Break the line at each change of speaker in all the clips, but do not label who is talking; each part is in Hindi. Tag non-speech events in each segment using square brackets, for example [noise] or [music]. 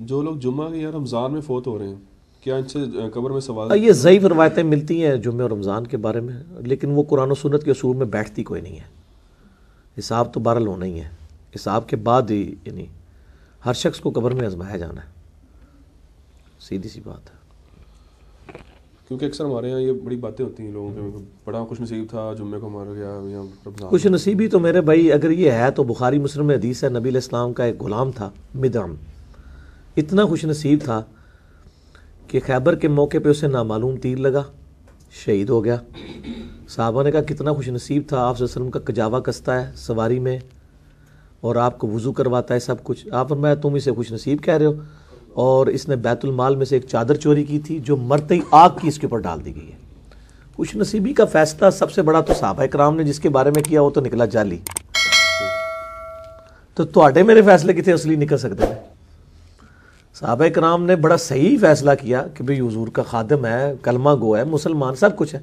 जो लोग जुम्मा या रमज़ान में फोत हो रहे हैं क्या इनसे कबर में सवाल ये ज़यीफ रवायतें मिलती हैं जुम्मे और रमज़ान के बारे में लेकिन वो कुरान सुनत के असूल में बैठती कोई नहीं है हिसाब तो बहरल होना ही है हिसाब के बाद ही यानी हर शख्स को कबर में आजमाया जाना है सीधी सी बात है क्योंकि अक्सर हमारे यहाँ ये बड़ी बातें होती हैं लोगों के बड़ा खुश नसीब था जुम्मे को मारा गया या रमजान खुश नसीबी तो मेरे भाई अगर ये है तो बुखारी मुस्लिम में हदीस है नबी इस्लाम का एक ग़ुलाम था मिदम इतना खुश नसीब था कि खैबर के मौके पे उसे नामालूम तीर लगा शहीद हो गया साहबा ने कहा कितना खुश नसीब था आप वसलम का कजावा कसता है सवारी में और आपको वज़ू करवाता है सब कुछ आप मैं तुम इसे खुश नसीब कह रहे हो और इसने बैतुलमाल में से एक चादर चोरी की थी जो मरते ही आग की इसके ऊपर डाल दी गई है खुश नसीबी का फैसला सबसे बड़ा तो साहबा कराम ने जिसके बारे में किया वो तो निकला जाली तो थोड़े मेरे फैसले कितने असली निकल सकते हैं साहब कराम ने बड़ा सही फैसला किया कि भाई हजूर का खादम है कलमा गो है मुसलमान सब कुछ है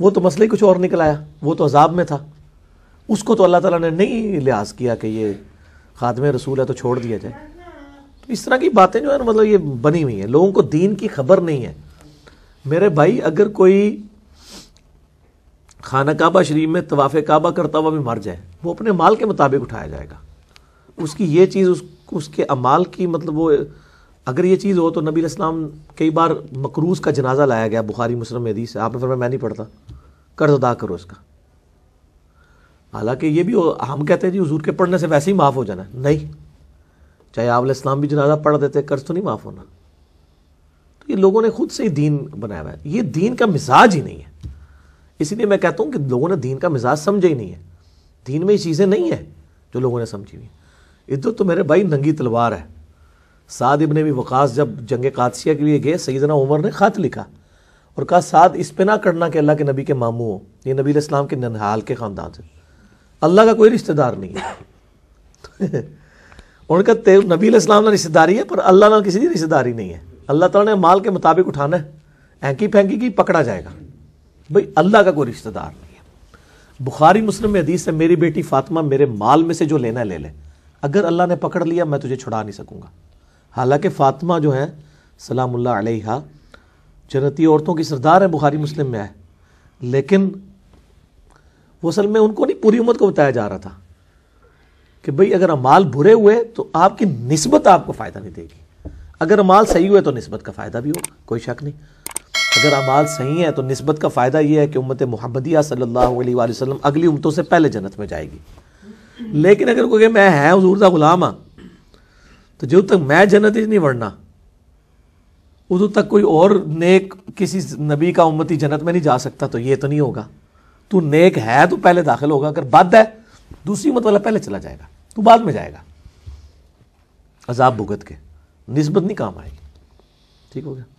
वो तो मसले कुछ और निकल आया वो तो अजाब में था उसको तो अल्लाह ताला ने नहीं लिहाज किया कि ये खादम रसूल है तो छोड़ दिया जाए तो इस तरह की बातें जो है ना मतलब ये बनी हुई हैं लोगों को दीन की खबर नहीं है मेरे भाई अगर कोई खाना काबा शरीफ में तवाफ़ काबा करता हुआ भी मर जाए वो अपने माल के मुताबिक उठाया जाएगा उसकी ये चीज़ उस उसके अमाल की मतलब वो अगर ये चीज़ हो तो नबी इस्लाम कई बार मकरूज का जनाजा लाया गया बुखारी मुस्लिम हदीस आपने फरमाया मैं नहीं पढ़ता कर्ज अदा करो इसका हालांकि ये भी हम कहते हैं जी हजूर के पढ़ने से वैसे ही माफ़ हो जाना नहीं चाहे आवल इस्लाम भी जनाजा पढ़ देते कर्ज तो नहीं माफ़ होना तो ये लोगों ने खुद से ही दीन बनाया हुआ है ये दीन का मिजाज ही नहीं है इसीलिए मैं कहता हूँ कि लोगों ने दीन का मिजाज समझा ही नहीं है दीन में ये चीज़ें नहीं है जो लोगों ने समझी हुई हैं इधर तो मेरे भाई नंगी तलवार है साद इबन भी वक़ास जब जंग कादसिया के लिए गए सईदना उमर ने ख़त लिखा और कहा साद इस पर ना करना कि अल्लाह के नबी के मामू हो ये नबी इस्लाम के ननहाल के ख़ानदान से अल्लाह का कोई रिश्तेदार नहीं है [laughs] उनका तेरे नबी इस्लाम ना रिश्तेदारी है पर अल्लाह ना किसी की रिश्तेदारी नहीं है अल्लाह तला ने माल के मुताबिक उठाना है एंकी फेंकी की पकड़ा जाएगा भाई अल्लाह का कोई रिश्तेदार नहीं है बुखारी मुस्लिम में हदीस है मेरी बेटी फातिमा मेरे माल में से जो लेना है ले ले अगर अल्लाह ने पकड़ लिया मैं तुझे छुड़ा नहीं सकूँगा हालांकि फ़ातिमा जो है सलामुल्ला अलैहा जन्नती औरतों की सरदार है बुखारी मुस्लिम में है लेकिन वो असल में उनको नहीं पूरी उम्र को बताया जा रहा था कि भाई अगर अमाल बुरे हुए तो आपकी नस्बत आपको फ़ायदा नहीं देगी अगर अमाल सही हुए तो नस्बत का फ़ायदा भी होगा कोई शक नहीं अगर अमाल सही है तो नस्बत का फ़ायदा यह है कि उम्मत मोहम्मदिया सल्लल्लाहु अलैहि वसल्लम अगली उम्मतों से पहले जन्नत में जाएगी लेकिन अगर कोई मैं है हजूर का गुलाम हाँ तो जो तक मैं जन्नत नहीं बढ़ना उदू तक कोई और नेक किसी नबी का उम्मती जन्नत में नहीं जा सकता तो ये तो नहीं होगा तू नेक है तो पहले दाखिल होगा अगर बद है दूसरी मत वाला पहले चला जाएगा तू बाद में जाएगा अजाब भुगत के नस्बत नहीं काम आएगी ठीक हो गया